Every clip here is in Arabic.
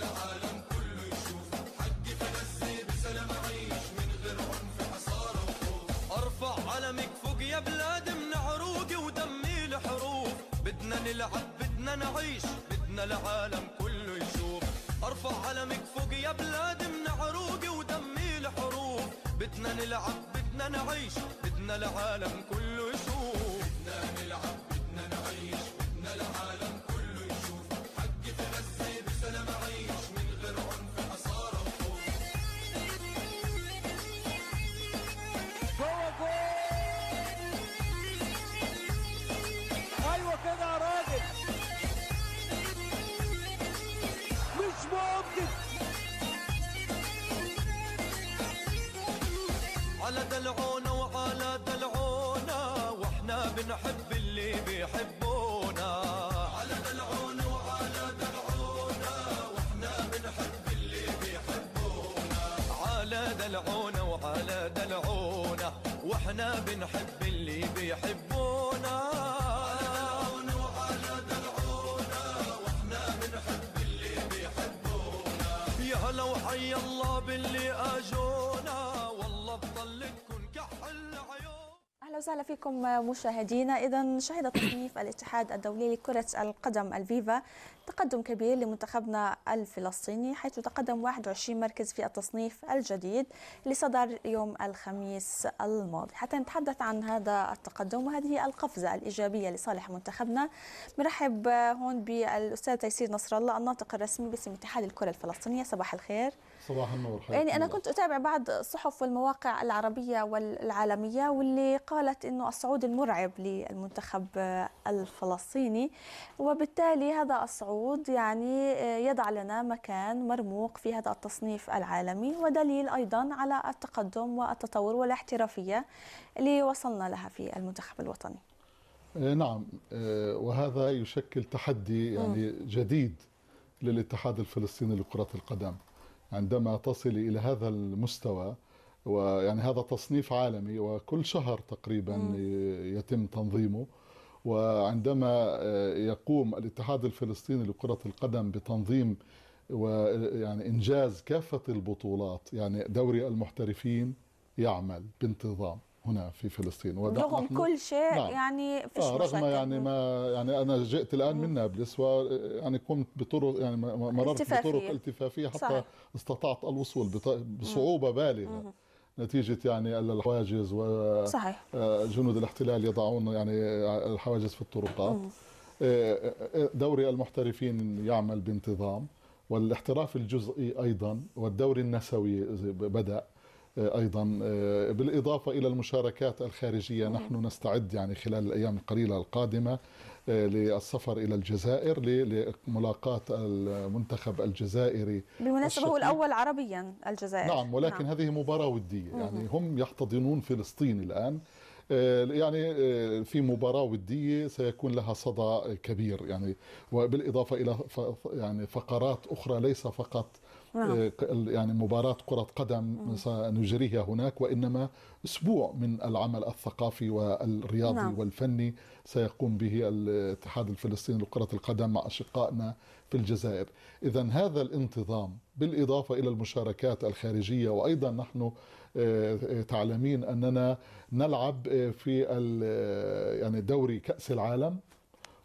العالم كله يشوف حقي فنزي بسلام أعيش من غير عنف حصارة وخوف أرفع علمك فوق يا بلاد من عروقي ودمي لحروف بدنا نلعب بدنا نعيش بدنا العالم كله يشوف أرفع علمك فوق يا بلاد من عروقي ودمي لحروف بدنا نلعب بدنا نعيش بدنا العالم كله يشوف بدنا نلعب بدنا نعيش بدنا العالم بنحب اللي بيحبونا على ملعون وعلى دلعونا واحنا بنحب اللي بيحبونا على دلعونا وعلى دلعونا واحنا بنحب اللي بيحبونا هلا وحي الله باللي اجونا والله بطلتكم كحل عيون اهلا وسهلا فيكم مشاهدينا اذا شهد تصنيف الاتحاد الدولي لكره القدم الفيفا تقدم كبير لمنتخبنا الفلسطيني حيث تقدم 21 مركز في التصنيف الجديد اللي صدر يوم الخميس الماضي حتى نتحدث عن هذا التقدم وهذه القفزة الإيجابية لصالح منتخبنا مرحب هون بالأستاذ تيسير نصر الله الناطق الرسمي باسم اتحاد الكرة الفلسطينية صباح الخير صباح النور يعني انا كنت اتابع بعض الصحف والمواقع العربيه والعالميه واللي قالت انه الصعود المرعب للمنتخب الفلسطيني وبالتالي هذا الصعود يعني يضع لنا مكان مرموق في هذا التصنيف العالمي ودليل ايضا على التقدم والتطور والاحترافيه اللي وصلنا لها في المنتخب الوطني آه، نعم آه، وهذا يشكل تحدي يعني جديد للاتحاد الفلسطيني لكرة القدم عندما تصل الى هذا المستوى ويعني هذا تصنيف عالمي وكل شهر تقريبا م. يتم تنظيمه وعندما آه، يقوم الاتحاد الفلسطيني لكرة القدم بتنظيم ويعني انجاز كافة البطولات يعني دوري المحترفين يعمل بانتظام هنا في فلسطين رغم كل شيء نعم. يعني فيش آه رغم يعني ما يعني انا جئت الان من نابلس ويعني قمت بطرق يعني مررت التفافية. بطرق التفافيه حتى صحيح. استطعت الوصول بصعوبه بالغه مم. نتيجة يعني الحواجز وجنود آه، الاحتلال يضعون يعني الحواجز في الطرقات آه، آه، دوري المحترفين يعمل بانتظام والاحتراف الجزئي أيضا والدوري النسوي بدأ ايضا آه، بالاضافه الى المشاركات الخارجيه نحن نستعد يعني خلال الايام القليله القادمه آه، للسفر الى الجزائر لملاقاه المنتخب الجزائري بالمناسبه هو الاول عربيا الجزائر نعم ولكن نعم. هذه مباراه وديه يعني هم يحتضنون فلسطين الان آه، يعني في مباراة ودية سيكون لها صدى كبير يعني وبالإضافة إلى يعني فقرات أخرى ليس فقط نعم. آه، يعني مباراة كرة قدم سنجريها هناك وإنما أسبوع من العمل الثقافي والرياضي نعم. والفني سيقوم به الاتحاد الفلسطيني لكرة القدم مع أشقائنا في الجزائر إذا هذا الانتظام بالإضافة إلى المشاركات الخارجية وأيضا نحن آه، آه، تعلمين أننا نلعب في يعني دوري كأس العالم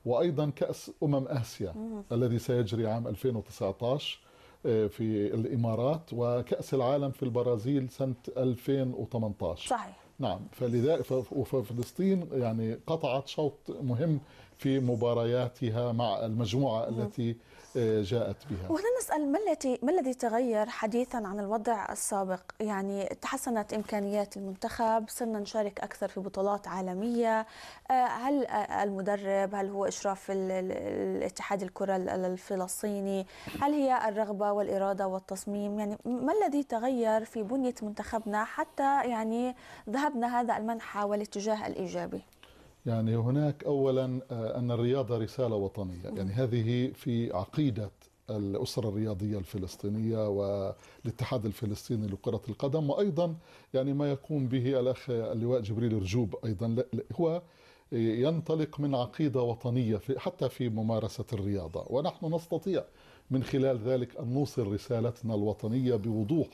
وأيضا كأس أمم آسيا الذي سيجري عام 2019 آه، في الامارات وكاس العالم في البرازيل سنه 2018 صحيح نعم فلذلك وفلسطين يعني قطعت شوط مهم في مبارياتها مع المجموعه التي جاءت بها وهنا نسأل ما التي ما الذي تغير حديثا عن الوضع السابق يعني تحسنت إمكانيات المنتخب صرنا نشارك أكثر في بطولات عالمية آه، هل المدرب هل هو إشراف الاتحاد الكرة الفلسطيني هل هي الرغبة والإرادة والتصميم يعني ما الذي تغير في بنية منتخبنا حتى يعني ذهبنا هذا المنحى والاتجاه الإيجابي يعني هناك أولا آه، أن الرياضة رسالة وطنية يعني هذه في عقيدة الأسرة الرياضية الفلسطينية والاتحاد الفلسطيني لكرة القدم وأيضا يعني ما يقوم به الأخ اللواء جبريل رجوب أيضا هو ينطلق من عقيده وطنيه في حتى في ممارسه الرياضه ونحن نستطيع من خلال ذلك ان نوصل رسالتنا الوطنيه بوضوح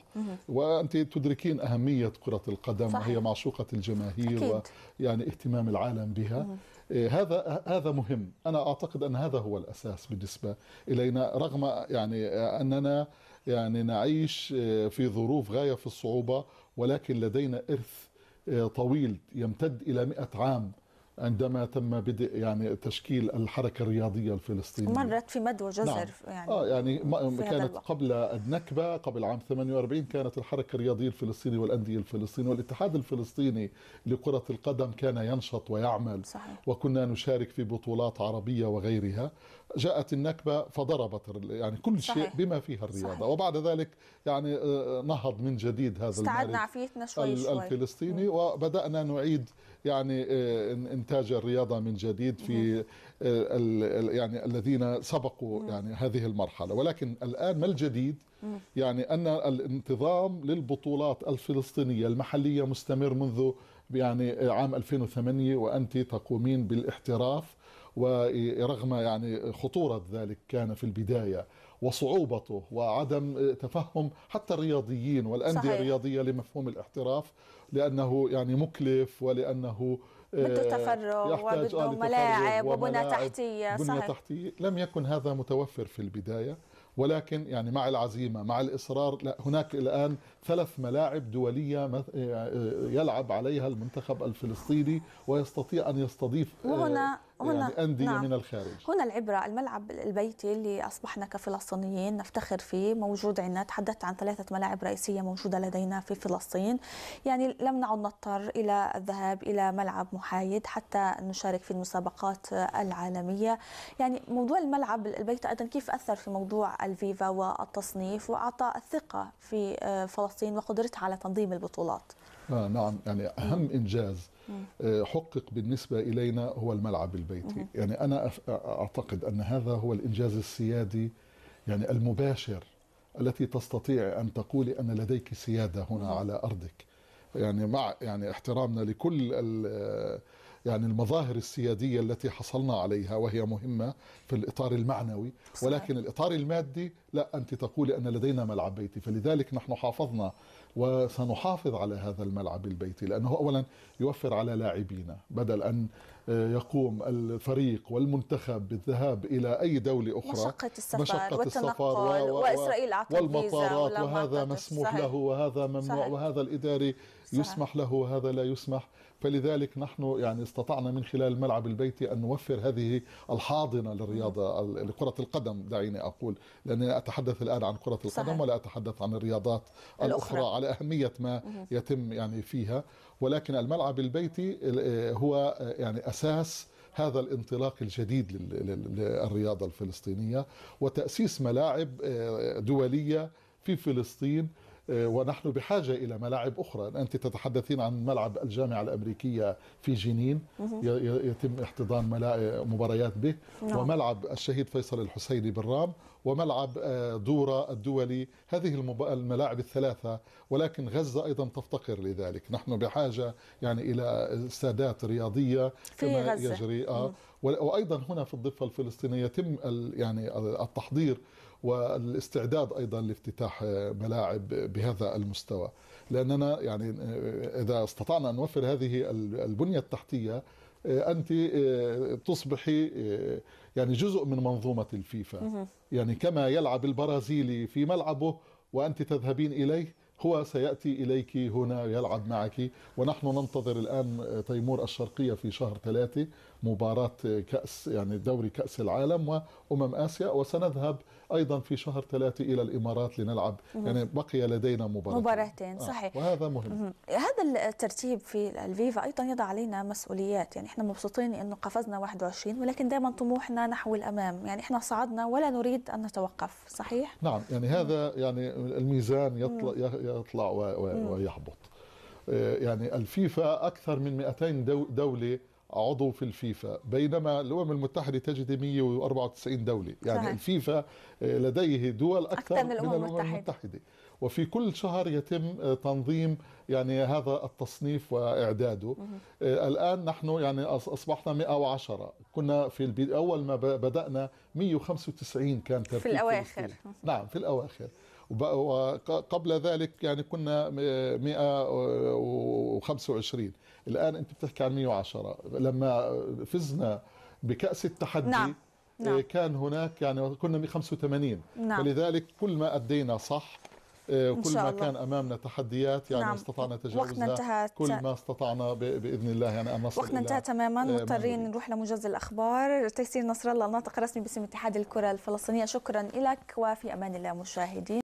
وانت تدركين اهميه كره القدم صحيح. وهي معشوقه الجماهير ويعني اهتمام العالم بها إيه، هذا هذا مهم انا اعتقد ان هذا هو الاساس بالنسبه الينا رغم يعني اننا يعني نعيش إيه، في ظروف غايه في الصعوبه ولكن لدينا ارث إيه، طويل يمتد الى 100 عام عندما تم بدء يعني تشكيل الحركه الرياضيه الفلسطينيه مرت في مد وجزر نعم. يعني اه يعني كانت قبل النكبه قبل عام 48 كانت الحركه الرياضيه الفلسطينيه والانديه الفلسطينيه والاتحاد الفلسطيني لكره القدم كان ينشط ويعمل صحيح. وكنا نشارك في بطولات عربيه وغيرها جاءت النكبه فضربت يعني كل شيء صحيح. بما فيها الرياضه صحيح. وبعد ذلك يعني آه، نهض من جديد هذا استعدنا عافيتنا شوي شوي الفلسطيني وبدانا نعيد يعني آه، انتاج الرياضه من جديد في آه، يعني الذين سبقوا يعني هذه المرحله ولكن الان ما الجديد يعني ان الانتظام للبطولات الفلسطينيه المحليه مستمر منذ يعني عام 2008 وانت تقومين بالاحتراف ورغم يعني خطوره ذلك كان في البدايه وصعوبته وعدم تفهم حتى الرياضيين والأندية صحيح. الرياضية لمفهوم الاحتراف لأنه يعني مكلف ولأنه آه، بده تفرغ وبده ملاعب وبنى تحتية بنى صحيح. تحتية لم يكن هذا متوفر في البداية ولكن يعني مع العزيمة مع الإصرار لا هناك الآن ثلاث ملاعب دولية آه، آه، يلعب عليها المنتخب الفلسطيني ويستطيع أن يستضيف وهنا هنا يعني أندية نعم من الخارج هنا العبرة الملعب البيتي اللي أصبحنا كفلسطينيين نفتخر فيه موجود عندنا تحدثت عن ثلاثة ملاعب رئيسية موجودة لدينا في فلسطين يعني لم نعد نضطر إلى الذهاب إلى ملعب محايد حتى نشارك في المسابقات العالمية يعني موضوع الملعب البيتي أيضا كيف أثر في موضوع الفيفا والتصنيف وأعطى الثقة في آه، فلسطين وقدرتها على تنظيم البطولات آه نعم يعني أهم إنجاز آه، حقق بالنسبة إلينا هو الملعب البيتي يعني أنا أعتقد أن هذا هو الإنجاز السيادي يعني المباشر التي تستطيع أن تقولي أن لديك سيادة هنا على أرضك يعني مع يعني احترامنا لكل يعني المظاهر السياديه التي حصلنا عليها وهي مهمه في الاطار المعنوي ولكن الاطار المادي لا انت تقولي ان لدينا ملعب بيتي فلذلك نحن حافظنا وسنحافظ على هذا الملعب البيتي لأنه أولا يوفر على لاعبينا بدل أن آه، يقوم الفريق والمنتخب بالذهاب إلى أي دولة أخرى مشقة السفر مشقة وإسرائيل عطت والمطارات وهذا مسموح صحيح. له وهذا ممنوع صحيح. وهذا الإداري صحيح. يسمح له وهذا لا يسمح فلذلك نحن يعني استطعنا من خلال الملعب البيتي أن نوفر هذه الحاضنة للرياضة لكرة القدم دعيني أقول لأني أتحدث الآن عن كرة القدم صحيح. ولا أتحدث عن الرياضات الأخرى, الأخرى على أهمية ما يتم يعني فيها ولكن الملعب البيتي هو يعني أساس هذا الانطلاق الجديد للرياضة الفلسطينية وتأسيس ملاعب آه، دولية في فلسطين آه، ونحن بحاجة إلى ملاعب أخرى أنت تتحدثين عن ملعب الجامعة الأمريكية في جنين يتم احتضان مباريات به نعم. وملعب الشهيد فيصل الحسيني بالرام وملعب آه، دورة الدولي هذه الملاعب الثلاثة ولكن غزة أيضا تفتقر لذلك نحن بحاجة يعني إلى استادات رياضية كما غزة. يجري آه. وأيضا هنا في الضفة الفلسطينية يتم يعني التحضير والاستعداد ايضا لافتتاح آه، ملاعب بهذا المستوى لاننا يعني آه، اذا استطعنا ان نوفر هذه البنيه التحتيه آه، انت تصبحي يعني جزء من منظومه الفيفا يعني كما يلعب البرازيلي في ملعبه وانت تذهبين اليه هو سياتي اليك هنا يلعب معك ونحن ننتظر الان تيمور الشرقيه في شهر ثلاثه مباراة كأس يعني دوري كأس العالم وأمم آسيا وسنذهب أيضا في شهر ثلاثة إلى الإمارات لنلعب مم. يعني بقي لدينا مباراتين مباراتين آه. صحيح وهذا مهم مم. هذا الترتيب في الفيفا أيضا يضع علينا مسؤوليات يعني إحنا مبسوطين إنه قفزنا 21 ولكن دائما طموحنا نحو الأمام يعني إحنا صعدنا ولا نريد أن نتوقف صحيح؟ نعم يعني هذا يعني الميزان يطلع, يطلع ويهبط آه، يعني الفيفا أكثر من 200 دولة عضو في الفيفا بينما الامم المتحده تجد 194 دوله يعني صحيح. الفيفا آه، لديه دول اكثر, أكثر من الامم, من الأمم المتحدة. المتحده وفي كل شهر يتم آه، تنظيم يعني هذا التصنيف واعداده مه. آه، الان نحن يعني اصبحنا 110 كنا في اول ما بدانا 195 كان في الاواخر نعم في الاواخر وقبل ذلك يعني كنا 125 الآن أنت بتحكي عن 110 لما فزنا بكأس التحدي نعم. نعم. إيه، كان هناك يعني كنا 185 نعم. فلذلك كل ما أدينا صح إيه، كل ما كان امامنا تحديات يعني نعم. استطعنا تجاوزها كل ما استطعنا باذن الله يعني ان نصل وقتنا انتهى تماما مضطرين نروح لمجاز الاخبار تيسير نصر الله الناطق الرسمي باسم اتحاد الكره الفلسطينيه شكرا لك وفي امان الله مشاهدين